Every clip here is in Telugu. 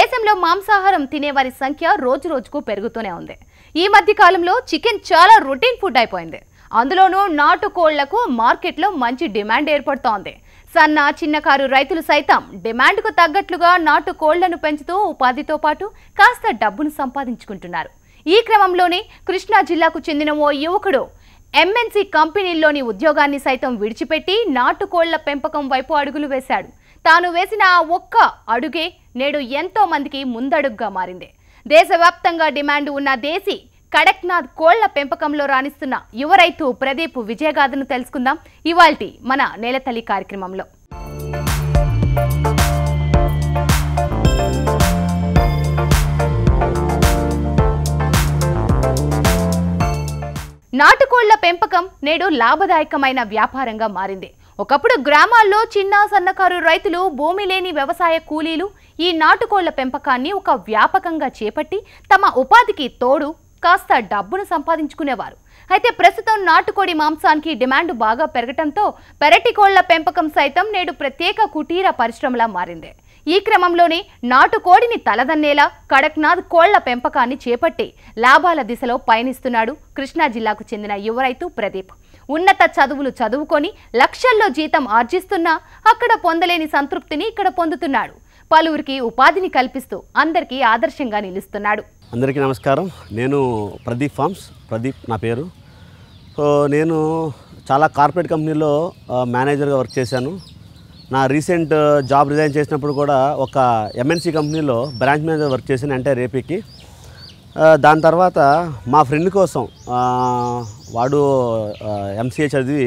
దేశంలో మాంసాహారం తినేవారి సంఖ్య రోజు రోజుకు పెరుగుతూనే ఉంది ఈ మధ్య కాలంలో చికెన్ చాలా రొటీన్ ఫుడ్ అయిపోయింది అందులోనూ నాటుకోళ్లకు మార్కెట్లో మంచి డిమాండ్ ఏర్పడుతోంది సన్న చిన్నకారు రైతులు సైతం డిమాండ్కు తగ్గట్లుగా నాటుకోళ్లను పెంచుతూ ఉపాధితో పాటు కాస్త డబ్బును సంపాదించుకుంటున్నారు ఈ క్రమంలోనే కృష్ణా జిల్లాకు చెందిన ఓ యువకుడు ఎంఎన్సీ కంపెనీల్లోని ఉద్యోగాన్ని సైతం విడిచిపెట్టి నాటుకోళ్ల పెంపకం వైపు అడుగులు వేశాడు తాను వేసిన ఒక్క అడుగే నేడు ఎంతో మందికి ముందడుగ్గా మారింది దేశవ్యాప్తంగా డిమాండ్ ఉన్న దేశీ కడక్నాథ్ కోళ్ల పెంపకంలో రాణిస్తున్న యువ రైతు ప్రదీప్ విజయగాథను తెలుసుకుందాం ఇవాల్టి మన నేలతల్లి కార్యక్రమంలో నాటుకోళ్ల పెంపకం నేడు లాభదాయకమైన వ్యాపారంగా మారింది ఒకప్పుడు గ్రామాల్లో చిన్న సన్నకారు రైతులు భూమి లేని వ్యవసాయ కూలీలు ఈ నాటుకోళ్ల పెంపకాన్ని ఒక వ్యాపకంగా చేపట్టి తమ ఉపాధికి తోడు కాస్త డబ్బును సంపాదించుకునేవారు అయితే ప్రస్తుతం నాటుకోడి మాంసానికి డిమాండ్ బాగా పెరగటంతో పెరటి కోళ్ల పెంపకం సైతం నేడు ప్రత్యేక కుటీర పరిశ్రమలా మారింది ఈ క్రమంలోనే నాటుకోడిని తలదన్నేలా కడక్నాథ్ కోళ్ల పెంపకాన్ని చేపట్టి లాభాల దిశలో పయనిస్తున్నాడు కృష్ణా జిల్లాకు చెందిన యువ రైతు ప్రదీప్ ఉన్నత చదువులు చదువుకొని లక్షల్లో జీతం ఆర్జిస్తున్నా అక్కడ పొందలేని సంతృప్తిని ఇక్కడ పొందుతున్నాడు పలువురికి ఉపాధిని కల్పిస్తూ అందరికీ ఆదర్శంగా నిలుస్తున్నాడు అందరికీ నమస్కారం నేను ప్రదీప్ ఫార్మ్స్ ప్రదీప్ నా పేరు సో నేను చాలా కార్పొరేట్ కంపెనీలో మేనేజర్గా వర్క్ చేశాను నా రీసెంట్ జాబ్ రిజైన్ చేసినప్పుడు కూడా ఒక ఎంఎన్సీ కంపెనీలో బ్రాంచ్ మేనేజర్ వర్క్ చేశాను అంటే రేపీకి దాని తర్వాత మా ఫ్రెండ్ కోసం వాడు ఎంసీఏ చదివి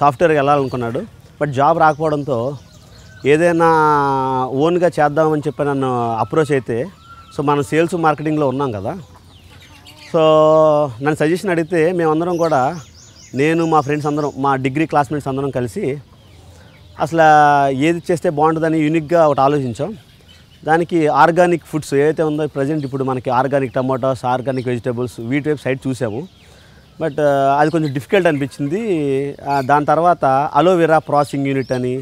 సాఫ్ట్వేర్కి వెళ్ళాలనుకున్నాడు బట్ జాబ్ రాకపోవడంతో ఏదైనా ఓన్గా చేద్దామని చెప్పి నన్ను అప్రోచ్ అయితే సో మనం సేల్స్ మార్కెటింగ్లో ఉన్నాం కదా సో నన్ను సజెషన్ అడిగితే మేమందరం కూడా నేను మా ఫ్రెండ్స్ అందరం మా డిగ్రీ క్లాస్మేట్స్ అందరం కలిసి అసలు ఏది చేస్తే బాగుంటుందని యూనిక్గా ఒకటి ఆలోచించాం దానికి ఆర్గానిక్ ఫుడ్స్ ఏదైతే ఉందో ప్రజెంట్ ఇప్పుడు మనకి ఆర్గానిక్ టమాటోస్ ఆర్గానిక్ వెజిటేబుల్స్ వీటి వైపు సైడ్ చూసాము బట్ అది కొంచెం డిఫికల్ట్ అనిపించింది దాని తర్వాత అలోవెరా ప్రాసెసింగ్ యూనిట్ అని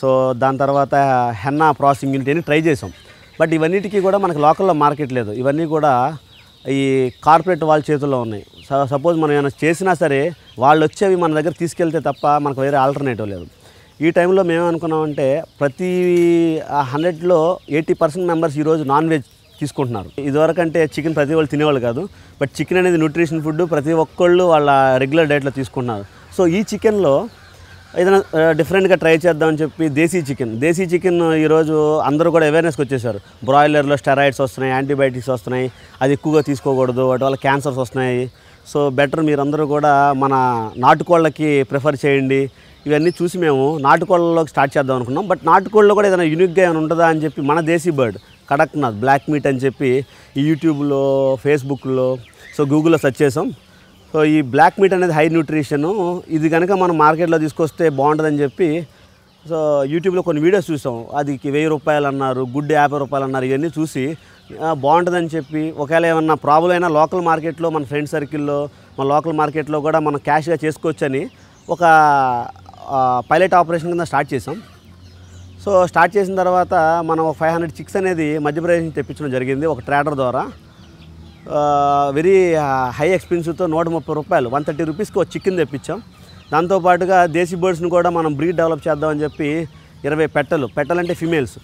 సో దాని తర్వాత హెన్నా ప్రాసెసింగ్ యూనిట్ అని ట్రై చేసాం బట్ ఇవన్నిటికీ కూడా మనకు లోకల్లో మార్కెట్ లేదు ఇవన్నీ కూడా ఈ కార్పొరేట్ వాళ్ళ చేతుల్లో ఉన్నాయి సపోజ్ మనం ఏమైనా చేసినా సరే వాళ్ళు వచ్చేవి మన దగ్గర తీసుకెళ్తే తప్ప మనకు వేరే ఆల్టర్నేటివ్ లేదు ఈ టైంలో మేము అనుకున్నామంటే ప్రతి హండ్రెడ్లో ఎయిటీ పర్సెంట్ మెంబర్స్ ఈరోజు నాన్ వెజ్ తీసుకుంటున్నారు ఇదివరకంటే చికెన్ ప్రతి వాళ్ళు తినేవాళ్ళు కాదు బట్ చికెన్ అనేది న్యూట్రిషన్ ఫుడ్ ప్రతి ఒక్కళ్ళు వాళ్ళ రెగ్యులర్ డైట్లో తీసుకుంటున్నారు సో ఈ చికెన్లో ఏదైనా డిఫరెంట్గా ట్రై చేద్దామని చెప్పి దేశీ చికెన్ దేశీ చికెన్ ఈరోజు అందరూ కూడా అవేర్నెస్కి వచ్చేసారు బ్రాయిలర్లో స్టెరాయిడ్స్ వస్తున్నాయి యాంటీబయాటిక్స్ వస్తున్నాయి అది ఎక్కువగా తీసుకోకూడదు వాటి వల్ల క్యాన్సర్స్ వస్తున్నాయి సో బెటర్ మీరందరూ కూడా మన నాటుకోళ్ళకి ప్రిఫర్ చేయండి ఇవన్నీ చూసి మేము నాటుకోళ్ళలోకి స్టార్ట్ చేద్దాం అనుకున్నాం బట్ నాటుకోళ్ళలో కూడా ఏదైనా యూనిక్గా ఏమైనా ఉంటుందా అని చెప్పి మన desi bird Kadaknath black meat అని చెప్పి ఈ యూట్యూబ్లో ఫేస్బుక్లో సో గూగుల్లో సెర్చ్ చేసాం సో ఈ బ్లాక్ మీట్ అనేది హై న్యూట్రిషను ఇది కనుక మనం మార్కెట్లో తీసుకొస్తే బాగుంటుందని చెప్పి సో యూట్యూబ్లో కొన్ని వీడియోస్ చూసాం అది వెయ్యి రూపాయలు అన్నారు గుడ్ యాభై రూపాయలు అన్నారు ఇవన్నీ చూసి బాగుంటుందని చెప్పి ఒకవేళ ఏమన్నా ప్రాబ్లం అయినా లోకల్ మార్కెట్లో మన ఫ్రెండ్ సర్కిల్లో మన లోకల్ మార్కెట్లో కూడా మనం క్యాష్గా చేసుకోవచ్చని ఒక పైలట్ ఆపరేషన్ కింద స్టార్ట్ చేసాం సో స్టార్ట్ చేసిన తర్వాత మనం ఫైవ్ హండ్రెడ్ చిక్స్ అనేది మధ్యప్రదేశ్ నుంచి తెప్పించడం జరిగింది ఒక ట్రేడర్ ద్వారా వెరీ హై ఎక్స్పెన్సివ్తో నూట ముప్పై రూపాయలు వన్ థర్టీ రూపీస్కి ఒక చికెన్ తెప్పించాం దాంతోపాటుగా దేశీ బర్డ్స్ని కూడా మనం బ్రీడ్ డెవలప్ చేద్దామని చెప్పి ఇరవై పెట్టలు అంటే ఫిమేల్స్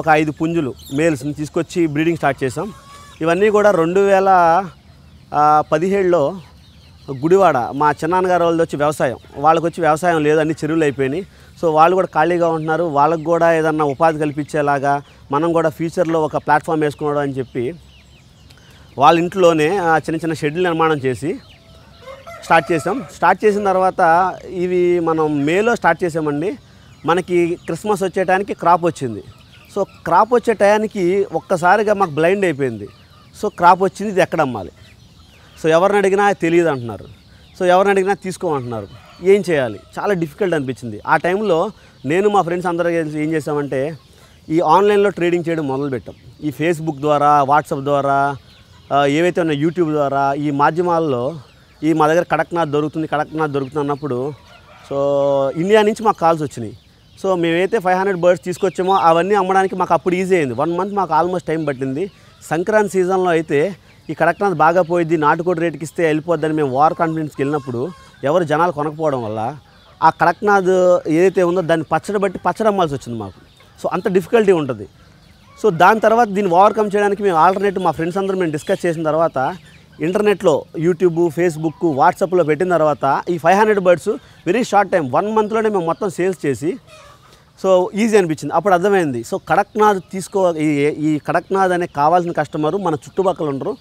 ఒక ఐదు పుంజులు మేల్స్ని తీసుకొచ్చి బ్రీడింగ్ స్టార్ట్ చేసాం ఇవన్నీ కూడా రెండు వేల పదిహేడులో గుడివాడ మా చిన్నాన్నగారు వాళ్ళది వచ్చి వ్యవసాయం వాళ్ళకి వచ్చి వ్యవసాయం లేదు అన్ని చెరువులు అయిపోయినాయి సో వాళ్ళు కూడా ఖాళీగా ఉంటున్నారు వాళ్ళకు కూడా ఏదన్నా ఉపాధి కల్పించేలాగా మనం కూడా ఫ్యూచర్లో ఒక ప్లాట్ఫామ్ వేసుకున్నాడు అని చెప్పి వాళ్ళ ఇంట్లోనే చిన్న చిన్న షెడ్యూల్ నిర్మాణం చేసి స్టార్ట్ చేసాం స్టార్ట్ చేసిన తర్వాత ఇవి మనం మేలో స్టార్ట్ చేసామండి మనకి క్రిస్మస్ వచ్చే టైంకి క్రాప్ వచ్చింది సో క్రాప్ వచ్చే టయానికి ఒక్కసారిగా మాకు బ్లైండ్ అయిపోయింది సో క్రాప్ వచ్చింది ఇది ఎక్కడ అమ్మాలి సో ఎవరిని అడిగినా తెలియదు అంటున్నారు సో ఎవరిని అడిగినా తీసుకోమంటున్నారు ఏం చేయాలి చాలా డిఫికల్ట్ అనిపించింది ఆ టైంలో నేను మా ఫ్రెండ్స్ అందరూ ఏం చేసామంటే ఈ ఆన్లైన్లో ట్రేడింగ్ చేయడం మొదలుపెట్టాం ఈ ఫేస్బుక్ ద్వారా వాట్సాప్ ద్వారా ఏవైతే ఉన్న యూట్యూబ్ ద్వారా ఈ మాధ్యమాల్లో ఈ మా దగ్గర కడక్నాథ్ దొరుకుతుంది కడక్నాథ్ దొరుకుతుంది అన్నప్పుడు సో ఇండియా నుంచి మాకు కాల్స్ వచ్చినాయి సో మేమైతే ఫైవ్ హండ్రెడ్ బర్డ్స్ తీసుకొచ్చామో అవన్నీ అమ్మడానికి మాకు అప్పుడు ఈజీ అయింది వన్ మంత్ మాకు ఆల్మోస్ట్ టైం పట్టింది సంక్రాంతి సీజన్లో అయితే ఈ కడక్నాథ్ బాగా పోయింది నాటుకోటి రేటుకి ఇస్తే వెళ్ళిపోద్దని మేము వార్ కాన్ఫిడెన్స్కి వెళ్ళినప్పుడు ఎవరు జనాలు కొనకపోవడం వల్ల ఆ కడక్నాథ్ ఏదైతే ఉందో దాన్ని పచ్చడి బట్టి పచ్చడి అమ్మాల్సి వచ్చింది మాకు సో అంత డిఫికల్టీ ఉంటుంది సో దాని తర్వాత దీన్ని ఓవర్కమ్ చేయడానికి మేము ఆల్టర్నేట్ మా ఫ్రెండ్స్ అందరూ మేము డిస్కస్ చేసిన తర్వాత ఇంటర్నెట్లో యూట్యూబ్ ఫేస్బుక్ వాట్సాప్లో పెట్టిన తర్వాత ఈ five hundred birds very short time one మంత్లోనే మేము మొత్తం సేల్స్ చేసి సో ఈజీ అనిపించింది అప్పుడు అర్థమైంది సో కడక్నాథ్ తీసుకో ఈ కడక్నాథ్ అనే కావాల్సిన కస్టమరు మన చుట్టుపక్కల ఉండరు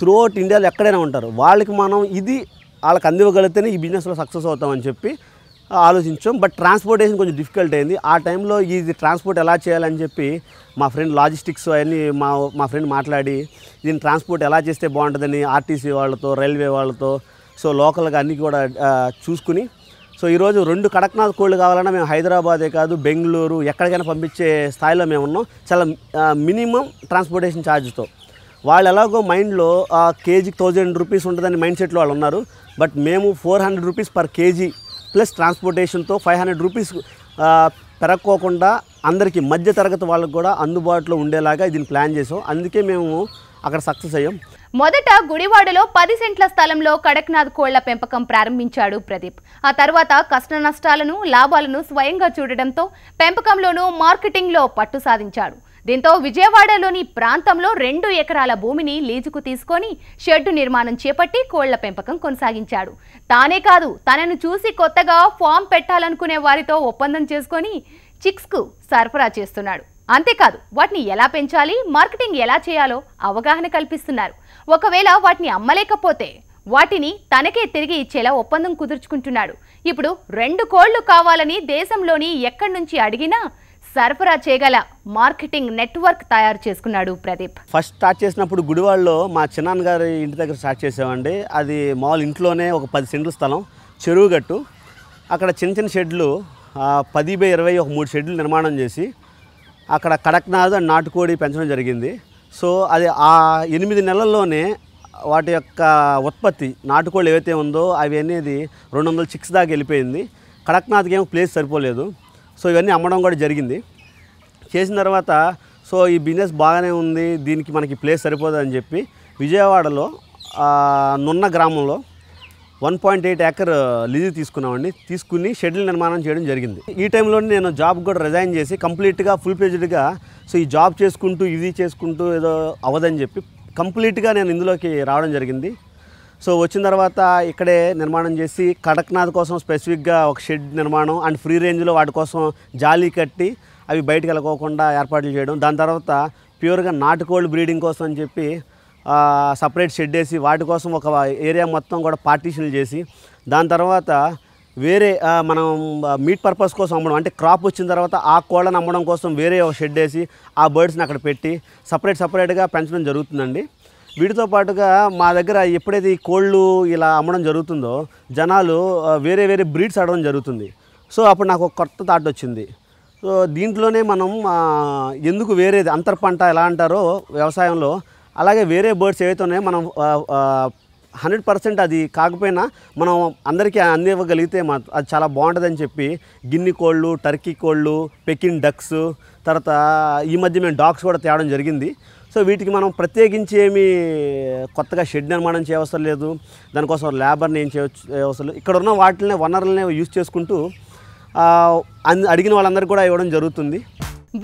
త్రూఅవుట్ ఇండియాలో ఎక్కడైనా ఉంటారు వాళ్ళకి మనం ఇది వాళ్ళకి అందివ్వగలిగితేనే ఈ బిజినెస్లో సక్సెస్ అవుతామని చెప్పి ఆలోచించాం బట్ ట్రాన్స్పోర్టేషన్ కొంచెం డిఫికల్ట్ అయింది ఆ టైంలో ఇది ట్రాన్స్పోర్ట్ ఎలా చేయాలని చెప్పి మా ఫ్రెండ్ లాజిస్టిక్స్ అవన్నీ మా మా ఫ్రెండ్ మాట్లాడి దీని ట్రాన్స్పోర్ట్ ఎలా చేస్తే బాగుంటుందని ఆర్టీసీ వాళ్ళతో రైల్వే వాళ్ళతో సో లోకల్గా అన్నీ కూడా చూసుకుని సో ఈరోజు రెండు కడక్నాథ్ కోళ్ళు కావాలన్నా మేము హైదరాబాదే కాదు బెంగళూరు ఎక్కడికైనా పంపించే స్థాయిలో మేము ఉన్నాం చాలా మినిమం ట్రాన్స్పోర్టేషన్ ఛార్జ్తో వాళ్ళు ఎలాగో మైండ్లో ఆ కేజీకి థౌజండ్ రూపీస్ ఉంటుందని మైండ్ సెట్లో వాళ్ళు ఉన్నారు బట్ మేము four hundred rupees per kg plus ట్రాన్స్పోర్టేషన్తో ఫైవ్ హండ్రెడ్ రూపీస్ పెరక్కోకుండా అందరికీ మధ్య తరగతి వాళ్ళకు కూడా అందుబాటులో ఉండేలాగా దీన్ని ప్లాన్ చేసాం అందుకే మేము అక్కడ సక్సెస్ అయ్యాం మొదట గుడివాడలో పది సెంట్ల స్థలంలో కడక్నాథ్ కోళ్ల పెంపకం ప్రారంభించాడు ప్రదీప్ ఆ తర్వాత కష్ట నష్టాలను లాభాలను స్వయంగా చూడడంతో పెంపకంలోనూ మార్కెటింగ్లో పట్టు సాధించాడు దీంతో విజయవాడలోని ప్రాంతంలో రెండు ఎకరాల భూమిని లీజుకు తీసుకొని షెడ్డు నిర్మాణం చేపట్టి కోళ్ల పెంపకం కొనసాగించాడు తానే కాదు తనను చూసి కొత్తగా ఫామ్ పెట్టాలనుకునే వారితో ఒప్పందం చేసుకొని చిక్స్కు సరఫరా చేస్తున్నాడు అంతేకాదు వాటిని ఎలా పెంచాలి మార్కెటింగ్ ఎలా చేయాలో అవగాహన కల్పిస్తున్నారు ఒకవేళ వాటిని అమ్మలేకపోతే వాటిని తనకే తిరిగి ఇచ్చేలా ఒప్పందం కుదుర్చుకుంటున్నాడు ఇప్పుడు రెండు కోళ్లు కావాలని దేశంలోని ఎక్కడి నుంచి అడిగినా సరఫరా చేయగల మార్కెటింగ్ నెట్వర్క్ తయారు చేసుకున్నాడు ప్రదీప్ ఫస్ట్ స్టార్ట్ చేసినప్పుడు గుడివాడలో మా చిన్నాన్నగారి ఇంటి దగ్గర స్టార్ట్ చేసామండి అది మాల్ ఇంట్లోనే ఒక పది సెంట్ల స్థలం చెరువు గట్టు అక్కడ చిన్న చిన్న షెడ్లు పది బై ఇరవై ఒక మూడు షెడ్లు నిర్మాణం చేసి అక్కడ కడక్నాథ్ అండ్ నాటుకోడి పెంచడం జరిగింది సో అది ఆ ఎనిమిది నెలల్లోనే వాటి యొక్క ఉత్పత్తి నాటుకోళ్ళు ఏవైతే ఉందో అవి అనేది రెండు వందల చిక్స్ దాకా వెళ్ళిపోయింది కడక్నాథ్కి ఏమో ప్లేస్ సరిపోలేదు సో ఇవన్నీ అమ్మడం కూడా జరిగింది చేసిన తర్వాత సో ఈ బిజినెస్ బాగానే ఉంది దీనికి మనకి ప్లేస్ సరిపోదని చెప్పి విజయవాడలో నున్న గ్రామంలో one point eight acre lease తీసుకున్నామండి తీసుకుని షెడ్యూల్ నిర్మాణం చేయడం జరిగింది ఈ టైంలో నేను జాబ్ కూడా రిజైన్ చేసి కంప్లీట్గా ఫుల్ పేజ్డ్గా సో ఈ జాబ్ చేసుకుంటూ ఇది చేసుకుంటూ ఏదో అవ్వదని చెప్పి కంప్లీట్గా నేను ఇందులోకి రావడం జరిగింది సో వచ్చిన తర్వాత ఇక్కడే నిర్మాణం చేసి కడక్నాథ్ కోసం స్పెసిఫిక్గా ఒక షెడ్ నిర్మాణం అండ్ ఫ్రీ రేంజ్లో వాటి కోసం జాలీ కట్టి అవి బయటకు వెళ్ళకోకుండా ఏర్పాట్లు చేయడం దాని తర్వాత ప్యూర్గా నాటుకోళ్ళు బ్రీడింగ్ కోసం అని చెప్పి సపరేట్ షెడ్ వేసి వాటి కోసం ఒక ఏరియా మొత్తం కూడా పార్టీషన్లు చేసి దాని తర్వాత వేరే మనం మీట్ పర్పస్ కోసం అమ్మడం అంటే క్రాప్ వచ్చిన తర్వాత ఆ కోళ్ళను అమ్మడం కోసం వేరే ఒక షెడ్ వేసి ఆ బర్డ్స్ని అక్కడ పెట్టి సపరేట్ సపరేట్గా పెంచడం జరుగుతుందండి వీటితో పాటుగా మా దగ్గర ఎప్పుడైతే ఈ కోళ్ళు ఇలా అమ్మడం జరుగుతుందో జనాలు వేరే వేరే బ్రీడ్స్ ఆడడం జరుగుతుంది సో అప్పుడు నాకు ఒక కొత్త థాట్ వచ్చింది సో దీంట్లోనే మనం ఎందుకు వేరేది అంతర్ పంట ఎలా అంటారో వ్యవసాయంలో అలాగే వేరే బర్డ్స్ ఏవైతే ఉన్నాయో మనం హండ్రెడ్ పర్సెంట్ అది కాకపోయినా మనం అందరికీ అందివ్వగలిగితే అది చాలా బాగుంటుందని చెప్పి గిన్ని కోళ్ళు టర్కీ కోళ్ళు పెకిన్ డక్స్ తర్వాత ఈ మధ్య మేము డాగ్స్ కూడా తేవడం జరిగింది సో వీటికి మనం ప్రత్యేకించి ఏమి కొత్తగా షెడ్ నిర్మాణం చేయవసరం లేదు దానికోసం లేబర్ని ఏం చేయవచ్చు అవసరం లేదు ఇక్కడ ఉన్న వాటినే వనరులనే యూజ్ చేసుకుంటూ అడిగిన వాళ్ళందరికీ కూడా ఇవ్వడం జరుగుతుంది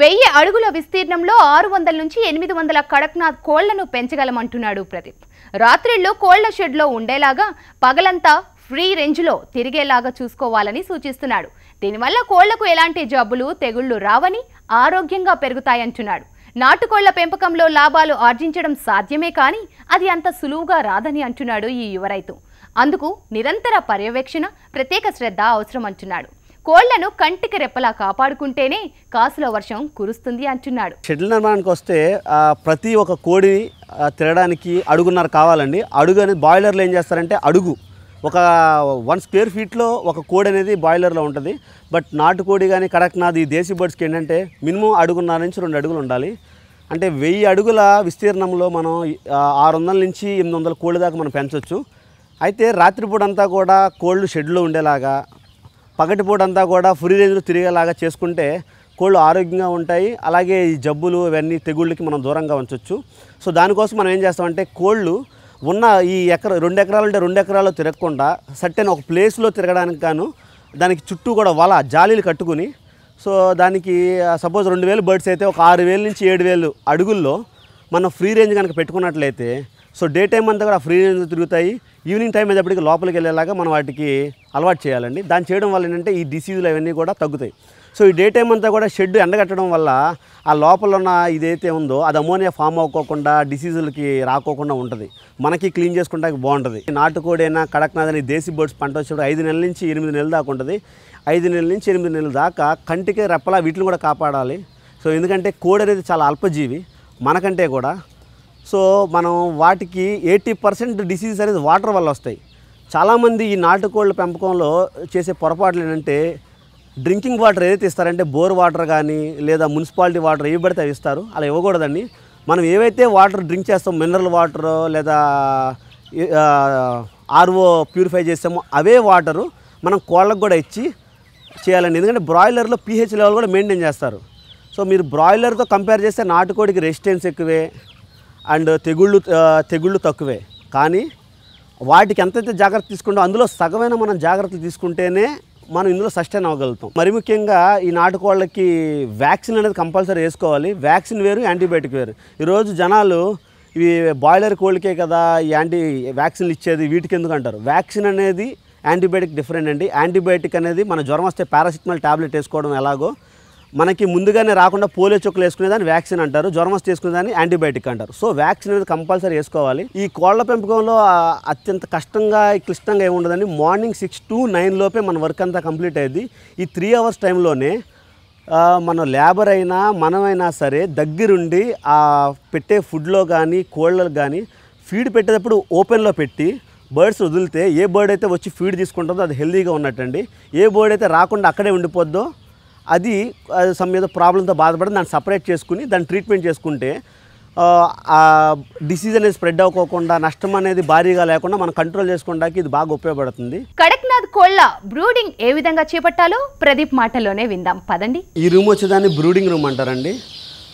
వెయ్యి అడుగుల విస్తీర్ణంలో ఆరు వందల నుంచి ఎనిమిది వందల కడక్నాథ్ కోళ్లను పెంచగలమంటున్నాడు ప్రదీప్ రాత్రిళ్ళు కోళ్ల షెడ్లో ఉండేలాగా పగలంతా ఫ్రీ రేంజ్లో తిరిగేలాగా చూసుకోవాలని సూచిస్తున్నాడు దీనివల్ల కోళ్లకు ఎలాంటి జబ్బులు తెగుళ్లు రావని ఆరోగ్యంగా పెరుగుతాయంటున్నాడు నాటుకోళ్ల పెంపకంలో లాభాలు ఆర్జించడం సాధ్యమే కానీ అది అంత సులువుగా రాదని అంటున్నాడు ఈ యువరైతు అందుకు నిరంతర పర్యవేక్షణ ప్రత్యేక శ్రద్ధ అవసరం అంటున్నాడు కోళ్లను కంటికి రెప్పలా కాపాడుకుంటేనే కాసుల వర్షం కురుస్తుంది అంటున్నాడు షెడ్ల నిర్మాణానికి వస్తే ప్రతి ఒక కోడి తినడానికి అడుగున్నర కావాలండి అడుగు అనేది బాయిలర్లు ఏం చేస్తారంటే అడుగు ఒక వన్ స్క్వేర్ ఫీట్లో ఒక కోడి అనేది బాయిలర్లో ఉంటుంది బట్ నాటు కోడి కానీ కడక్నాథ్ ఈ దేశీ బర్డ్స్కి ఏంటంటే మినిమం అడుగున్నర నుంచి రెండు అడుగులు ఉండాలి అంటే వెయ్యి అడుగుల విస్తీర్ణంలో మనం ఆరు వందల నుంచి ఎనిమిది వందల కోళ్ళ దాకా మనం పెంచవచ్చు అయితే రాత్రిపూట అంతా కూడా కోళ్ళు షెడ్లో ఉండేలాగా అంతా కూడా ఫ్రీ రేంజ్లో తిరిగేలాగా చేసుకుంటే కోళ్ళు ఆరోగ్యంగా ఉంటాయి అలాగే ఈ జబ్బులు ఇవన్నీ తెగుళ్ళకి మనం దూరంగా ఉంచవచ్చు సో దానికోసం మనం ఏం చేస్తామంటే కోళ్ళు ఉన్న ఈ ఎకర రెండు ఎకరాలు అంటే రెండు ఎకరాల్లో తిరగకుండా సట్టైన ఒక ప్లేస్లో తిరగడానికి గాను దానికి చుట్టూ కూడా వల జాలీలు కట్టుకుని సో దానికి సపోజ్ రెండు వేలు బర్డ్స్ అయితే ఒక ఆరు వేల నుంచి ఏడు వేలు అడుగుల్లో మనం ఫ్రీ రేంజ్ కనుక పెట్టుకున్నట్లయితే సో డే టైం అంతా కూడా ఫ్రీ రేంజ్ తిరుగుతాయి ఈవినింగ్ టైం అయ్యేటప్పటికి లోపలికి వెళ్ళేలాగా మనం వాటికి అలవాటు చేయాలండి దాన్ని చేయడం వల్ల ఏంటంటే ఈ డిసీజులు అవన్నీ కూడా తగ్గుతాయి సో ఈ డే టైం అంతా కూడా షెడ్ ఎండగట్టడం వల్ల ఆ లోపల ఉన్న ఇదైతే ఉందో అది అమోనియా ఫామ్ అవ్వకోకుండా డిసీజులకి రాకోకుండా ఉంటుంది మనకి క్లీన్ చేసుకుంటానికి బాగుంటుంది నాటుకోడైనా కడక్నాథ్ దేశీ బర్డ్స్ పంట వచ్చినప్పుడు ఐదు నెలల నుంచి ఎనిమిది నెలల దాకా ఉంటుంది ఐదు నెలల నుంచి ఎనిమిది నెలల దాకా కంటికి రెప్పలా వీటిని కూడా కాపాడాలి సో ఎందుకంటే కోడి అనేది చాలా అల్పజీవి మనకంటే కూడా సో మనం వాటికి ఎయిటీ పర్సెంట్ డిసీజ్ అనేది వాటర్ వల్ల వస్తాయి చాలామంది ఈ నాటుకోళ్ళ పెంపకంలో చేసే పొరపాట్లు ఏంటంటే డ్రింకింగ్ వాటర్ ఏదైతే ఇస్తారంటే బోర్ వాటర్ కానీ లేదా మున్సిపాలిటీ వాటర్ ఏవి పడితే అవి ఇస్తారు అలా ఇవ్వకూడదండి మనం ఏవైతే వాటర్ డ్రింక్ చేస్తాం మినరల్ వాటర్ లేదా ఆర్ఓ ప్యూరిఫై చేస్తామో అవే వాటరు మనం కోళ్ళకు కూడా ఇచ్చి చేయాలండి ఎందుకంటే బ్రాయిలర్లో పీహెచ్ లెవెల్ కూడా మెయింటైన్ చేస్తారు సో మీరు బ్రాయిలర్తో కంపేర్ చేస్తే నాటుకోడికి రెసిస్టెన్స్ ఎక్కువే అండ్ తెగుళ్ళు తెగుళ్ళు తక్కువే కానీ వాటికి ఎంతైతే జాగ్రత్త తీసుకుంటే అందులో సగమైన మనం జాగ్రత్తలు తీసుకుంటేనే మనం ఇందులో సస్టైన్ అవ్వగలుగుతాం మరి ముఖ్యంగా ఈ నాటుకోళ్ళకి వ్యాక్సిన్ అనేది కంపల్సరీ వేసుకోవాలి వ్యాక్సిన్ వేరు యాంటీబయాటిక్ వేరు ఈరోజు జనాలు ఇవి బాయిలర్ కోళ్ళకే కదా యాంటీ వ్యాక్సిన్లు ఇచ్చేది వీటికి ఎందుకు అంటారు వ్యాక్సిన్ అనేది యాంటీబయాటిక్ డిఫరెంట్ అండి యాంటీబయాటిక్ అనేది మన జ్వరం వస్తే పారాసిటమాల్ టాబ్లెట్ వేసుకోవడం ఎలాగో మనకి ముందుగానే రాకుండా పోలియో చుక్కలు వేసుకునేదాన్ని వ్యాక్సిన్ అంటారు జ్వరం వస్తే వేసుకునేదాన్ని యాంటీబయాటిక్ అంటారు సో వ్యాక్సిన్ అనేది కంపల్సరీ వేసుకోవాలి ఈ కోళ్ల పెంపకంలో అత్యంత కష్టంగా క్లిష్టంగా ఉండదండి మార్నింగ్ సిక్స్ టు నైన్ లోపే మన వర్క్ అంతా కంప్లీట్ అయ్యింది ఈ త్రీ అవర్స్ టైంలోనే మన లేబర్ అయినా మనమైనా సరే దగ్గరుండి ఆ పెట్టే ఫుడ్లో కానీ కోళ్ళకు కానీ ఫీడ్ పెట్టేటప్పుడు ఓపెన్లో పెట్టి బర్డ్స్ వదిలితే ఏ బర్డ్ అయితే వచ్చి ఫీడ్ తీసుకుంటుందో అది హెల్దీగా ఉన్నట్టండి ఏ బర్డ్ అయితే రాకుండా అక్కడే ఉండిపోద్దో అది సమ్ ప్రాబ్లంతో బాధపడి దాన్ని సపరేట్ చేసుకుని దాన్ని ట్రీట్మెంట్ చేసుకుంటే డిసీజ్ అనేది స్ప్రెడ్ అవ్వకోకుండా నష్టం అనేది భారీగా లేకుండా మనం కంట్రోల్ చేసుకోవడానికి ఇది బాగా ఉపయోగపడుతుంది కడక్నాథ్ కోళ్ళ బ్రూడింగ్ ఏ విధంగా చేపట్టాలో ప్రదీప్ మాటలోనే విందాం పదండి ఈ రూమ్ వచ్చేదాన్ని బ్రూడింగ్ రూమ్ అంటారండి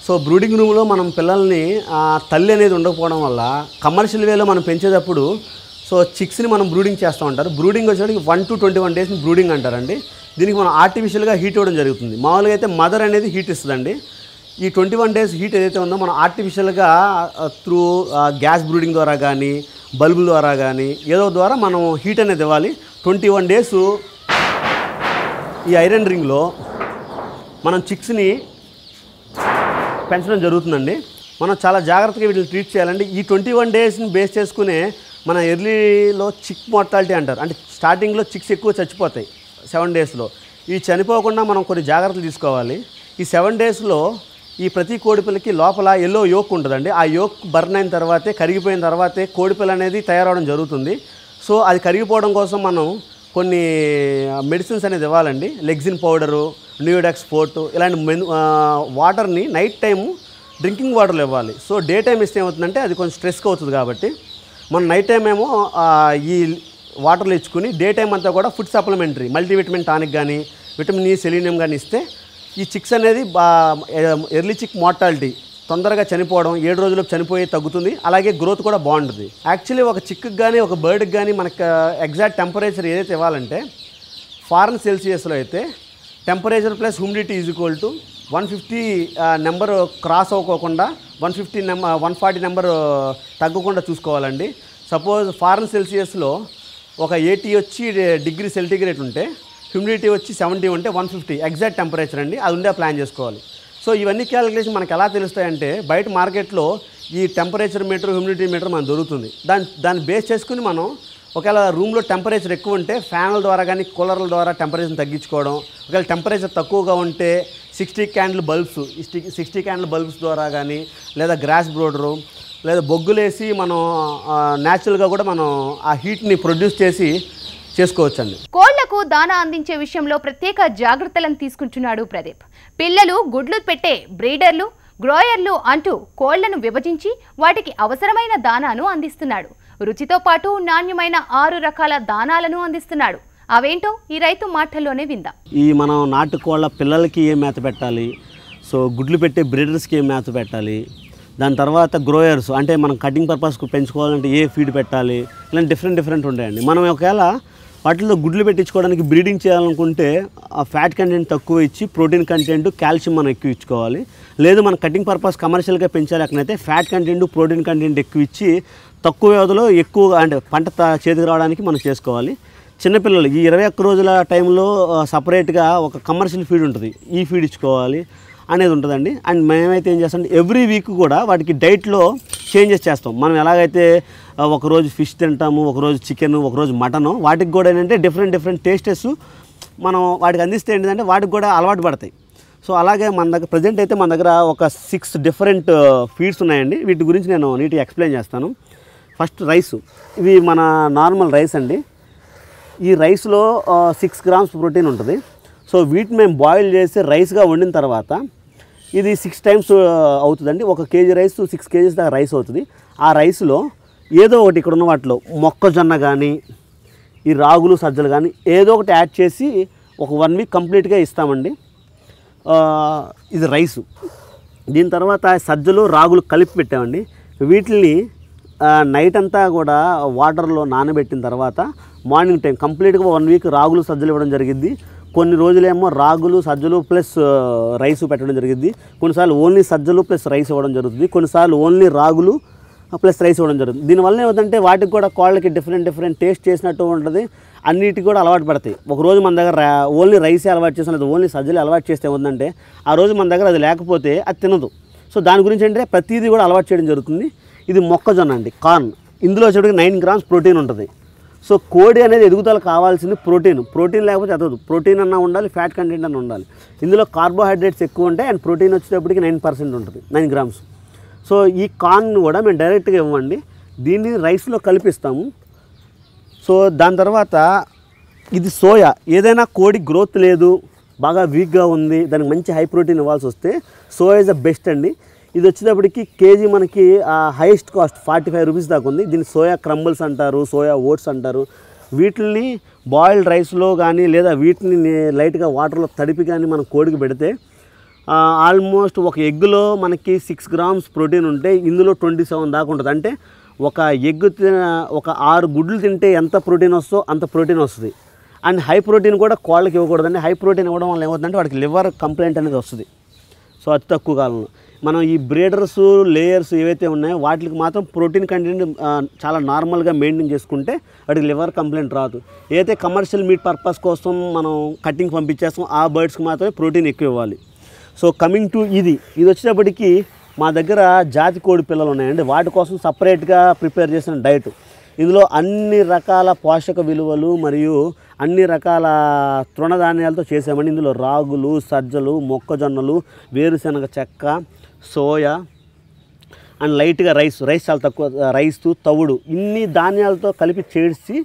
సో బ్రూడింగ్ రూమ్లో మనం పిల్లల్ని తల్లి అనేది ఉండకపోవడం వల్ల కమర్షియల్ వేలో మనం పెంచేటప్పుడు సో చిక్స్ని మనం బ్రూడింగ్ చేస్తూ ఉంటారు బ్రూడింగ్ వచ్చేటికి వన్ టు ట్వంటీ వన్ డేస్ని బ్రూడింగ్ అంటారండి దీనికి మనం ఆర్టిఫిషియల్గా హీట్ ఇవ్వడం జరుగుతుంది మామూలుగా అయితే మదర్ అనేది హీట్ ఇస్తుందండి ఈ ట్వంటీ వన్ డేస్ హీట్ ఏదైతే ఉందో మనం ఆర్టిఫిషియల్గా త్రూ గ్యాస్ బ్రూడింగ్ ద్వారా కానీ బల్బు ద్వారా కానీ ఏదో ద్వారా మనం హీట్ అనేది ఇవ్వాలి ట్వంటీ వన్ డేస్ ఈ ఐరన్ రింగ్లో మనం చిక్స్ని పెంచడం జరుగుతుందండి మనం చాలా జాగ్రత్తగా వీటిని ట్రీట్ చేయాలండి ఈ ట్వంటీ వన్ డేస్ని బేస్ చేసుకునే మన ఎర్లీలో చిక్ మోర్టాలిటీ అంటారు అంటే స్టార్టింగ్లో చిక్స్ ఎక్కువ చచ్చిపోతాయి సెవెన్ డేస్లో ఇవి చనిపోకుండా మనం కొన్ని జాగ్రత్తలు తీసుకోవాలి ఈ సెవెన్ డేస్లో ఈ ప్రతి కోడిపిల్లకి లోపల ఎల్లో యోక్ ఉంటుందండి ఆ యోక్ బర్న్ అయిన తర్వాతే కరిగిపోయిన తర్వాతే కోడిపిల్ల అనేది తయారవడం జరుగుతుంది సో అది కరిగిపోవడం కోసం మనం కొన్ని మెడిసిన్స్ అనేది ఇవ్వాలండి లెగ్జిన్ పౌడరు న్యూడాక్స్ పోర్టు ఇలాంటి మెను వాటర్ని నైట్ టైము డ్రింకింగ్ వాటర్లు ఇవ్వాలి సో డే టైం ఇస్తే ఏమవుతుందంటే అది కొంచెం స్ట్రెస్గా అవుతుంది కాబట్టి మనం నైట్ టైం ఏమో ఈ వాటర్లు ఇచ్చుకుని డే టైం అంతా కూడా ఫుడ్ సప్లిమెంటరీ మల్టీవిటమిన్ టానిక్ కానీ విటమిన్ ఈ సెలీనియం కానీ ఇస్తే ఈ చిక్స్ అనేది ఎర్లీ చిక్ మార్టాలిటీ తొందరగా చనిపోవడం ఏడు రోజులు చనిపోయి తగ్గుతుంది అలాగే గ్రోత్ కూడా బాగుంటుంది యాక్చువల్లీ ఒక చిక్కు కానీ ఒక బర్డ్కి కానీ మనకు ఎగ్జాక్ట్ టెంపరేచర్ ఏదైతే ఇవ్వాలంటే ఫారెన్ సెల్సియస్లో అయితే temperature plus humidity is equal to one fifty number cross అవ్వకోకుండా one fifty number one forty number తగ్గకుండా చూసుకోవాలండి సపోజ్ ఫారెన్ సెల్సియస్లో ఒక ఎయిటీ వచ్చి డిగ్రీ సెల్టిగ్రేట్ ఉంటే హ్యూమిడిటీ వచ్చి సెవెంటీ ఉంటే వన్ ఫిఫ్టీ ఎగ్జాక్ట్ టెంపరేచర్ అండి అది ఉండే ప్లాన్ చేసుకోవాలి సో ఇవన్నీ క్యాలిక్యులేషన్ మనకు ఎలా తెలుస్తాయంటే బయట మార్కెట్లో ఈ టెంపరేచర్ మీటర్ హ్యూమిడిటీ మీటర్ మనం దొరుకుతుంది దాని దాన్ని బేస్ చేసుకుని మనం ఒకవేళ రూమ్లో టెంపరేచర్ ఎక్కువ ఉంటే ఫ్యాన్ల ద్వారా కానీ కూలర్ల ద్వారా టెంపరేచర్ తగ్గించుకోవడం ఒకవేళ టెంపరేచర్ తక్కువగా ఉంటే sixty candle bulbs sixty candle bulbs ద్వారా కానీ లేదా గ్రాస్ బ్రోడరు లేదా బొగ్గులేసి మనం న్యాచురల్గా కూడా మనం ఆ హీట్ని ప్రొడ్యూస్ చేసి చేసుకోవచ్చండి కోళ్లకు దానా అందించే విషయంలో ప్రత్యేక జాగ్రత్తలను తీసుకుంటున్నాడు ప్రదీప్ పిల్లలు గుడ్లు పెట్టే బ్రీడర్లు గ్రోయర్లు అంటూ కోళ్లను విభజించి వాటికి అవసరమైన దానాను అందిస్తున్నాడు రుచితో పాటు నాణ్యమైన ఆరు రకాల దానాలను అందిస్తున్నాడు అవేంటో ఈ రైతు మాటల్లోనే విందా ఈ మనం నాటుకోళ్ళ పిల్లలకి ఏం మేత పెట్టాలి సో గుడ్లు పెట్టే బ్రీడర్స్కి ఏం మేత పెట్టాలి దాని తర్వాత గ్రోయర్స్ అంటే మనం కటింగ్ పర్పస్కు పెంచుకోవాలంటే ఏ ఫీడ్ పెట్టాలి ఇలా డిఫరెంట్ డిఫరెంట్ ఉంటాయండి మనం ఒకవేళ వాటిలో గుడ్లు పెట్టించుకోవడానికి బ్రీడింగ్ చేయాలనుకుంటే ఆ ఫ్యాట్ కంటెంట్ తక్కువ ఇచ్చి ప్రోటీన్ కంటెంట్ కాల్షియం మనం ఎక్కువ ఇచ్చుకోవాలి లేదు మన కటింగ్ పర్పస్ కమర్షియల్గా పెంచాలి అక్కడైతే ఫ్యాట్ కంటెంట్ ప్రోటీన్ కంటెంట్ ఎక్కువ ఇచ్చి తక్కువ వ్యవధిలో ఎక్కువ అంటే పంట చేతికి రావడానికి మనం చేసుకోవాలి చిన్నపిల్లలు ఈ ఇరవై ఒక్క రోజుల టైంలో సపరేట్గా ఒక కమర్షియల్ ఫీడ్ ఉంటుంది ఈ ఫీడ్ ఇచ్చుకోవాలి అనేది ఉంటుందండి అండ్ మేమైతే ఏం చేస్తాం ఎవ్రీ వీక్ కూడా వాటికి డైట్లో చేంజెస్ చేస్తాం మనం ఎలాగైతే ఒకరోజు ఫిష్ తింటాము ఒకరోజు చికెన్ ఒకరోజు మటను వాటికి కూడా ఏంటంటే డిఫరెంట్ డిఫరెంట్ టేస్టెస్ మనం వాటికి అందిస్తే ఏంటంటే వాటికి కూడా అలవాటు పడతాయి సో అలాగే మన దగ్గర ప్రజెంట్ అయితే మన దగ్గర ఒక సిక్స్ డిఫరెంట్ ఫీడ్స్ ఉన్నాయండి వీటి గురించి నేను నీట్గా ఎక్స్ప్లెయిన్ చేస్తాను ఫస్ట్ రైస్ ఇవి మన నార్మల్ రైస్ అండి ఈ రైస్లో సిక్స్ గ్రామ్స్ ప్రోటీన్ ఉంటుంది సో వీటిని మేము బాయిల్ చేసి రైస్గా వండిన తర్వాత ఇది సిక్స్ టైమ్స్ అవుతుందండి ఒక కేజీ రైస్ సిక్స్ కేజీస్ దాకా రైస్ అవుతుంది ఆ రైస్లో ఏదో ఒకటి ఇక్కడ ఉన్న వాటిలో మొక్కజొన్న కానీ ఈ రాగులు సజ్జలు కానీ ఏదో ఒకటి యాడ్ చేసి ఒక వన్ వీక్ కంప్లీట్గా ఇస్తామండి ఇది రైసు దీని తర్వాత సజ్జలు రాగులు కలిపి పెట్టామండి వీటిని నైట్ అంతా కూడా వాటర్లో నానబెట్టిన తర్వాత మార్నింగ్ టైం కంప్లీట్గా వన్ వీక్ రాగులు సజ్జలు ఇవ్వడం జరిగింది కొన్ని రోజులేమో రాగులు సజ్జలు ప్లస్ రైస్ పెట్టడం జరిగింది కొన్నిసార్లు ఓన్లీ సజ్జలు ప్లస్ రైస్ ఇవ్వడం జరుగుతుంది కొన్నిసార్లు ఓన్లీ రాగులు ప్లస్ రైస్ ఇవ్వడం జరుగుతుంది దీనివల్ల ఏమిటంటే వాటికి కూడా కోళ్ళకి డిఫరెంట్ డిఫరెంట్ టేస్ట్ చేసినట్టు ఉంటుంది అన్నిటికి కూడా అలవాటు పడతాయి రోజు మన దగ్గర ఓన్లీ రైసే అలవాటు చేసిన లేదు ఓన్లీ సజ్జలు అలవాటు చేస్తే ఏముందంటే ఆ రోజు మన దగ్గర అది లేకపోతే అది తినదు సో దాని గురించి ఏంటంటే ప్రతిదీ కూడా అలవాటు చేయడం జరుగుతుంది ఇది మొక్కజొన్న అండి కార్న్ ఇందులో వచ్చేటికి నైన్ గ్రామ్స్ ప్రోటీన్ ఉంటుంది సో కోడి అనేది ఎదుగుదల కావాల్సింది ప్రోటీన్ ప్రోటీన్ లేకపోతే ఎదగదు ప్రోటీన్ అన్నా ఉండాలి ఫ్యాట్ కంటెంట్ అన్న ఉండాలి ఇందులో కార్బోహైడ్రేట్స్ ఎక్కువ ఉంటాయి అండ్ ప్రోటీన్ వచ్చేటప్పటికి నైన్ పర్సెంట్ ఉంటుంది నైన్ గ్రామ్స్ సో ఈ కార్న్ కూడా మేము డైరెక్ట్గా ఇవ్వండి దీన్ని రైస్లో కలిపిస్తాము సో దాని తర్వాత ఇది సోయా ఏదైనా కోడి గ్రోత్ లేదు బాగా వీక్గా ఉంది దానికి మంచి హై ప్రోటీన్ ఇవ్వాల్సి వస్తే సోయా ఇస్ ద బెస్ట్ అండి ఇది వచ్చేటప్పటికి కేజీ మనకి highest cost forty five rupees దాకా ఉంది దీన్ని సోయా క్రంబుల్స్ అంటారు సోయా ఓట్స్ అంటారు వీటిని బాయిల్డ్ రైస్లో కానీ లేదా వీటిని లైట్గా వాటర్లో తడిపి కానీ మనం కోడికి పెడితే ఆల్మోస్ట్ ఒక ఎగ్లో మనకి సిక్స్ గ్రామ్స్ ప్రోటీన్ ఉంటే ఇందులో ట్వంటీ సెవెన్ దాకా ఉంటుంది అంటే ఒక ఎగ్ ఒక ఆరు గుడ్లు తింటే ఎంత ప్రోటీన్ వస్తో అంత ప్రోటీన్ వస్తుంది అండ్ హై ప్రోటీన్ కూడా కోళ్ళకి ఇవ్వకూడదండి హై ప్రోటీన్ ఇవ్వడం వల్ల ఏమవుతుందంటే వాడికి లివర్ కంప్లైంట్ అనేది వస్తుంది సో అతి తక్కువ కాలంలో మనం ఈ బ్రేడర్స్ లేయర్స్ ఏవైతే ఉన్నాయో వాటికి మాత్రం ప్రోటీన్ కంటెంట్ చాలా నార్మల్గా మెయింటైన్ చేసుకుంటే వాటికి లివర్ కంప్లైంట్ రాదు ఏదైతే కమర్షియల్ మీట్ పర్పస్ కోసం మనం కటింగ్ పంపించేస్తాం ఆ బర్డ్స్కి మాత్రమే ప్రోటీన్ ఎక్కువ ఇవ్వాలి సో కమింగ్ టు ఇది ఇది వచ్చేటప్పటికి మా దగ్గర జాతి కోడి పిల్లలు ఉన్నాయండి వాటి కోసం సపరేట్గా ప్రిపేర్ చేసిన డైట్ ఇందులో అన్ని రకాల పోషక విలువలు మరియు అన్ని రకాల తృణధాన్యాలతో చేసామని ఇందులో రాగులు సజ్జలు మొక్కజొన్నలు వేరుశనగ చెక్క సోయా అండ్ లైట్గా రైస్ రైస్ చాలా తక్కువ రైస్ తవుడు ఇన్ని ధాన్యాలతో కలిపి చేర్చి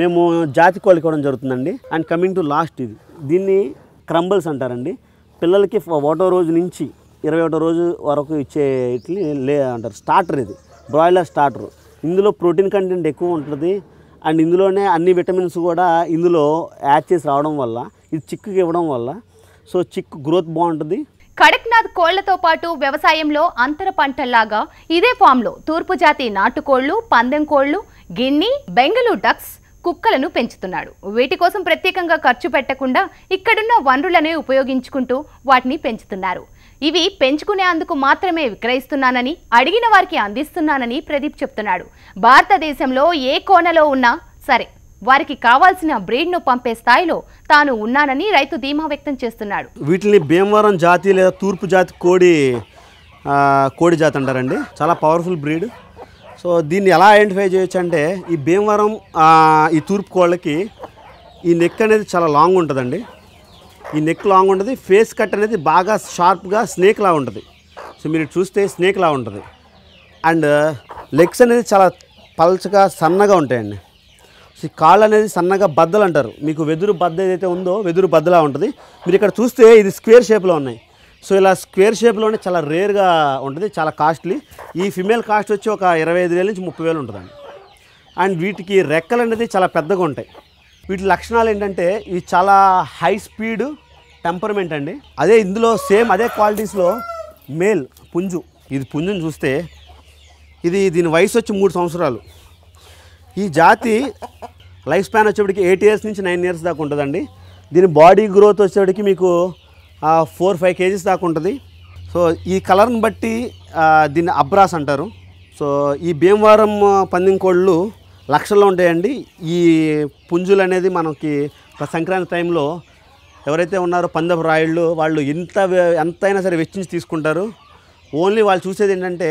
మేము జాతి కోళ్ళు ఇవ్వడం జరుగుతుందండి అండ్ కమింగ్ టు లాస్ట్ ఇది దీన్ని క్రంబల్స్ అంటారండి పిల్లలకి ఒకటో రోజు నుంచి ఇరవై ఒకటో రోజు వరకు ఇచ్చే ఇట్లీ లే అంటారు స్టార్టర్ ఇది బ్రాయిలర్ స్టార్టర్ ఇందులో ప్రోటీన్ కంటెంట్ ఎక్కువ ఉంటుంది అండ్ ఇందులోనే అన్ని విటమిన్స్ కూడా ఇందులో యాడ్ చేసి రావడం వల్ల ఇది చిక్కుకి ఇవ్వడం వల్ల సో చిక్కు గ్రోత్ బాగుంటుంది కడక్నాథ్ కోళ్లతో పాటు వ్యవసాయంలో అంతర పంటల్లాగా ఇదే ఫామ్లో తూర్పు జాతి నాటుకోళ్లు పందెం కోళ్లు గిన్ని బెంగళూరు డక్స్ కుక్కలను పెంచుతున్నాడు వీటి కోసం ప్రత్యేకంగా ఖర్చు పెట్టకుండా ఇక్కడున్న వనరులనే ఉపయోగించుకుంటూ వాటిని పెంచుతున్నారు ఇవి పెంచుకునేందుకు మాత్రమే విక్రయిస్తున్నానని అడిగిన వారికి అందిస్తున్నానని ప్రదీప్ చెప్తున్నాడు భారతదేశంలో ఏ కోనలో ఉన్నా సరే వారికి కావాల్సిన బ్రీడ్ను పంపే స్థాయిలో తాను ఉన్నానని రైతు ధీమా వ్యక్తం చేస్తున్నాడు వీటిని భీమవరం జాతి లేదా తూర్పు జాతి కోడి కోడి జాతి అంటారండి చాలా పవర్ఫుల్ బ్రీడ్ సో దీన్ని ఎలా ఐడెంటిఫై చేయొచ్చు అంటే ఈ భీమవరం ఈ తూర్పు కోళ్ళకి ఈ నెక్ అనేది చాలా లాంగ్ ఉంటుందండి ఈ నెక్ లాంగ్ ఉంటుంది ఫేస్ కట్ అనేది బాగా షార్ప్గా స్నేక్లా ఉంటుంది సో మీరు చూస్తే స్నేక్లా ఉంటుంది అండ్ లెగ్స్ అనేది చాలా పల్చగా సన్నగా ఉంటాయండి ఈ కాళ్ళు అనేది సన్నగా బద్దలు అంటారు మీకు వెదురు బద్ద ఏదైతే ఉందో వెదురు బద్దలా ఉంటుంది మీరు ఇక్కడ చూస్తే ఇది స్క్వేర్ షేప్లో ఉన్నాయి సో ఇలా స్క్వేర్ షేప్లోనే చాలా రేర్గా ఉంటుంది చాలా కాస్ట్లీ ఈ ఫిమేల్ కాస్ట్ వచ్చి ఒక ఇరవై ఐదు వేల నుంచి ముప్పై వేలు ఉంటుందండి అండ్ వీటికి రెక్కలు అనేది చాలా పెద్దగా ఉంటాయి వీటి లక్షణాలు ఏంటంటే ఇవి చాలా హై స్పీడ్ టెంపర్మెంట్ అండి అదే ఇందులో సేమ్ అదే క్వాలిటీస్లో మేల్ పుంజు ఇది పుంజుని చూస్తే ఇది దీని వయసు వచ్చి మూడు సంవత్సరాలు ఈ జాతి లైఫ్ స్పాన్ వచ్చేప్పటికి ఎయిట్ ఇయర్స్ నుంచి నైన్ ఇయర్స్ దాకా ఉంటుందండి దీని బాడీ గ్రోత్ వచ్చేటికి మీకు ఫోర్ ఫైవ్ కేజీస్ దాకా ఉంటుంది సో ఈ కలర్ని బట్టి దీన్ని అబ్రాస్ అంటారు సో ఈ భీమవరం పందిం కోళ్ళు లక్షల్లో ఉంటాయండి ఈ పుంజులు అనేది మనకి సంక్రాంతి టైంలో ఎవరైతే ఉన్నారో పందపు రాయుళ్ళు వాళ్ళు ఎంత ఎంతైనా సరే వెచ్చించి తీసుకుంటారు ఓన్లీ వాళ్ళు చూసేది ఏంటంటే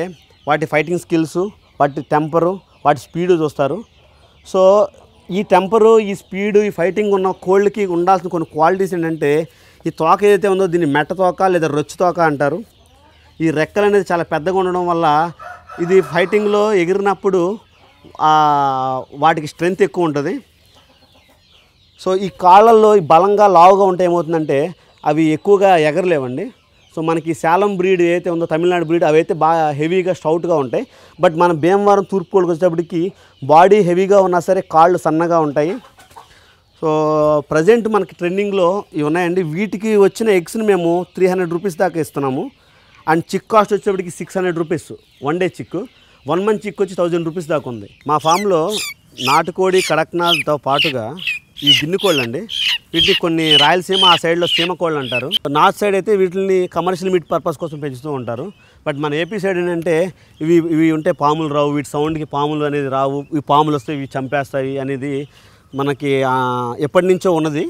వాటి ఫైటింగ్ స్కిల్స్ వాటి టెంపరు వాటి స్పీడు చూస్తారు సో ఈ టెంపరు ఈ స్పీడు ఈ ఫైటింగ్ ఉన్న కోళ్ళకి ఉండాల్సిన కొన్ని క్వాలిటీస్ ఏంటంటే ఈ తోక ఏదైతే ఉందో దీన్ని మెట్ట తోక లేదా రొచ్చు తోక అంటారు ఈ రెక్కలు అనేది చాలా పెద్దగా ఉండడం వల్ల ఇది ఫైటింగ్లో ఎగిరినప్పుడు వాటికి స్ట్రెంగ్త్ ఎక్కువ ఉంటుంది సో ఈ కాళ్ళల్లో ఈ బలంగా లావుగా ఉంటే ఏమవుతుందంటే అవి ఎక్కువగా ఎగరలేవండి సో మనకి శాలం బ్రీడ్ ఏదైతే ఉందో తమిళనాడు బ్రీడ్ అవైతే బాగా హెవీగా స్టౌట్గా ఉంటాయి బట్ మన భీమవరం తూర్పుకోడికి వచ్చేటప్పటికి బాడీ హెవీగా ఉన్నా సరే కాళ్ళు సన్నగా ఉంటాయి సో ప్రజెంట్ మనకి ట్రెండింగ్లో ఇవి ఉన్నాయండి వీటికి వచ్చిన ఎగ్స్ని మేము త్రీ హండ్రెడ్ రూపీస్ దాకా ఇస్తున్నాము అండ్ చిక్ కాస్ట్ వచ్చేప్పటికి six hundred rupees one day chick one month chick వచ్చి థౌజండ్ రూపీస్ దాకా ఉంది మా ఫామ్లో నాటుకోడి కడక్నాథ్తో పాటుగా ఈ గిన్నె కోళ్ళు అండి వీటిని కొన్ని రాయలసీమ ఆ సైడ్లో సీమ కోళ్ళు అంటారు నార్త్ సైడ్ అయితే వీటిని కమర్షియల్ మీట్ పర్పస్ కోసం పెంచుతూ ఉంటారు బట్ మన ఏపీ సైడ్ ఏంటంటే ఇవి ఇవి ఉంటే పాములు రావు వీటి సౌండ్కి పాములు అనేది రావు ఇవి పాములు వస్తే ఇవి చంపేస్తాయి అనేది మనకి ఎప్పటి నుంచో ఉన్నది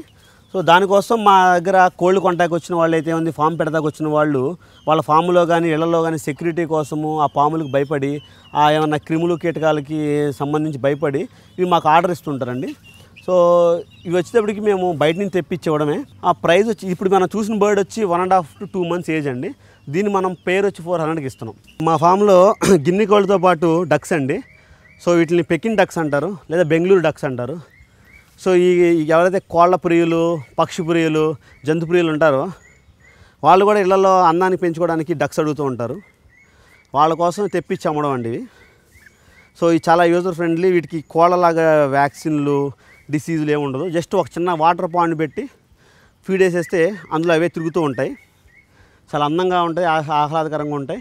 సో దానికోసం మా దగ్గర కోళ్ళు కొంటాకి వచ్చిన వాళ్ళు అయితే ఉంది ఫామ్ పెడతాకి వచ్చిన వాళ్ళు వాళ్ళ ఫామ్లో కానీ ఇళ్లలో కానీ సెక్యూరిటీ కోసము ఆ పాములకు భయపడి ఆ ఏమైనా క్రిములు కీటకాలకి సంబంధించి భయపడి ఇవి మాకు ఆర్డర్ ఇస్తుంటారండి సో ఇవి వచ్చేటప్పటికి మేము బయట నుంచి తెప్పించేవడమే ఆ ప్రైస్ వచ్చి ఇప్పుడు మనం చూసిన బర్డ్ వచ్చి one and half to two months age అండి దీన్ని మనం పేరు వచ్చి ఫోర్ హండ్రెడ్కి ఇస్తున్నాం మా ఫామ్లో గిన్నె కోళ్ళతో పాటు డక్స్ అండి సో వీటిని పెకిన్ డక్స్ అంటారు లేదా బెంగళూరు డక్స్ అంటారు సో ఈ ఎవరైతే కోళ్ళ ప్రియులు పక్షి ప్రియులు జంతు ప్రియులు ఉంటారో వాళ్ళు కూడా ఇళ్లలో అందాన్ని పెంచుకోవడానికి డక్స్ అడుగుతూ ఉంటారు వాళ్ళ కోసం తెప్పించి అమ్మడం అండి ఇవి సో ఇవి చాలా యూజర్ ఫ్రెండ్లీ వీటికి కోళ్ళలాగా వ్యాక్సిన్లు డిసీజులు ఏమి ఉండదు జస్ట్ ఒక చిన్న వాటర్ పాయింట్ పెట్టి ఫీడ్ వేసేస్తే అందులో అవే తిరుగుతూ ఉంటాయి చాలా అందంగా ఉంటాయి ఆహ్లాదకరంగా ఉంటాయి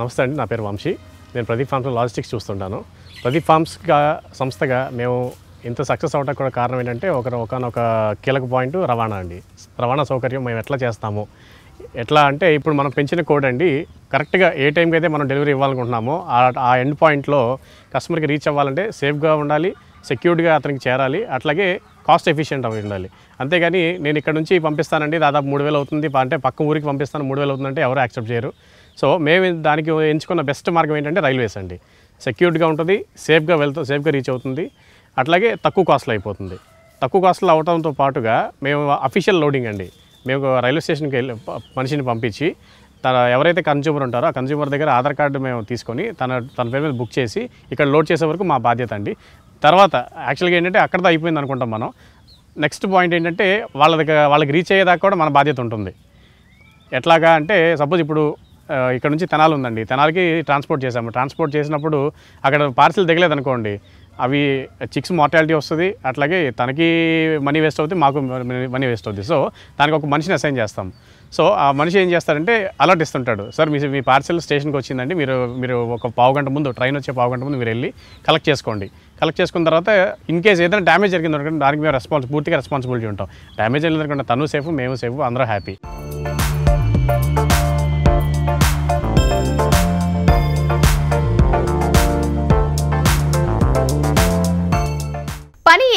నమస్తే అండి నా పేరు వంశీ నేను ప్రదీప్ ఫార్మ్స్లో లాజిస్టిక్స్ చూస్తుంటాను ప్రదీప్ ఫార్మ్స్గా సంస్థగా మేము ఇంత సక్సెస్ అవడానికి కూడా కారణం ఏంటంటే ఒకరు ఒకనొక కీలక పాయింట్ రవాణా అండి రవాణా సౌకర్యం మేము ఎట్లా చేస్తాము ఎట్లా అంటే ఇప్పుడు మనం పెంచిన కోడ్ అండి కరెక్ట్గా ఏ టైంకి అయితే మనం డెలివరీ ఇవ్వాలనుకుంటున్నామో ఆ ఎండ్ పాయింట్లో కస్టమర్కి రీచ్ అవ్వాలంటే సేఫ్గా ఉండాలి సెక్యూర్డ్గా అతనికి చేరాలి అట్లాగే కాస్ట్ ఎఫిషియెంట్ అవి ఉండాలి అంతేగాని నేను ఇక్కడ నుంచి పంపిస్తానండి దాదాపు మూడు వేలు అవుతుంది అంటే పక్క ఊరికి పంపిస్తాను మూడు వేలు అవుతుందంటే ఎవరు యాక్సెప్ట్ చేయరు సో మేము దానికి ఎంచుకున్న బెస్ట్ మార్గం ఏంటంటే రైల్వేస్ అండి సెక్యూర్డ్గా ఉంటుంది సేఫ్గా వెళ్తూ సేఫ్గా రీచ్ అవుతుంది అట్లాగే తక్కువ కాస్ట్లో అయిపోతుంది తక్కువ కాస్ట్లో అవడంతో పాటుగా మేము అఫీషియల్ లోడింగ్ అండి మేము రైల్వే స్టేషన్కి వెళ్ళి మనిషిని పంపించి తన ఎవరైతే కన్జ్యూమర్ ఉంటారో ఆ కన్జ్యూమర్ దగ్గర ఆధార్ కార్డు మేము తీసుకొని తన తన పేరు మీద బుక్ చేసి ఇక్కడ లోడ్ చేసే వరకు మా బాధ్యత అండి తర్వాత యాక్చువల్గా ఏంటంటే అక్కడతో అయిపోయింది అనుకుంటాం మనం నెక్స్ట్ పాయింట్ ఏంటంటే వాళ్ళ దగ్గర వాళ్ళకి రీచ్ అయ్యేదాకా కూడా మన బాధ్యత ఉంటుంది ఎట్లాగా అంటే సపోజ్ ఇప్పుడు ఇక్కడ నుంచి తెనాలు ఉందండి తెనాలకి ట్రాన్స్పోర్ట్ చేసాము ట్రాన్స్పోర్ట్ చేసినప్పుడు అక్కడ పార్సిల్ దిగలేదనుకోండి అవి చిక్స్ మార్టాలిటీ వస్తుంది అట్లాగే తనకి మనీ వేస్ట్ అవుతుంది మాకు మనీ వేస్ట్ అవుతుంది సో దానికి ఒక మనిషిని అసైన్ చేస్తాం సో ఆ మనిషి ఏం చేస్తారంటే అలర్ట్ ఇస్తుంటాడు సార్ మీ మీ పార్సల్ స్టేషన్కి వచ్చిందండి మీరు మీరు ఒక పావు గంట ముందు ట్రైన్ వచ్చే పావు గంట ముందు మీరు వెళ్ళి కలెక్ట్ చేసుకోండి కలెక్ట్ చేసుకున్న తర్వాత ఇన్ కేసు ఏదైనా డ్యామేజ్ జరిగింది దానికి మేము రెస్పాన్స్ పూర్తిగా రెస్పాన్సిబిలిటీ ఉంటాం డ్యామేజ్ అయినందుకంటే తను సేఫ్ మేము సేఫ్ అందరూ హ్యాపీ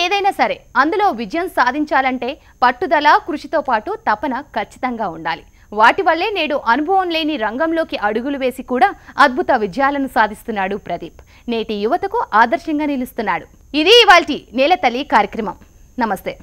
ఏదైనా సరే అందులో విజయం సాధించాలంటే పట్టుదల కృషితో పాటు తపన ఖచ్చితంగా ఉండాలి వాటి వల్లే నేడు అనుభవం లేని రంగంలోకి అడుగులు వేసి కూడా అద్భుత విజయాలను సాధిస్తున్నాడు ప్రదీప్ నేటి యువతకు ఆదర్శంగా నిలుస్తున్నాడు ఇది ఇవాల్టి నేలతల్లి కార్యక్రమం నమస్తే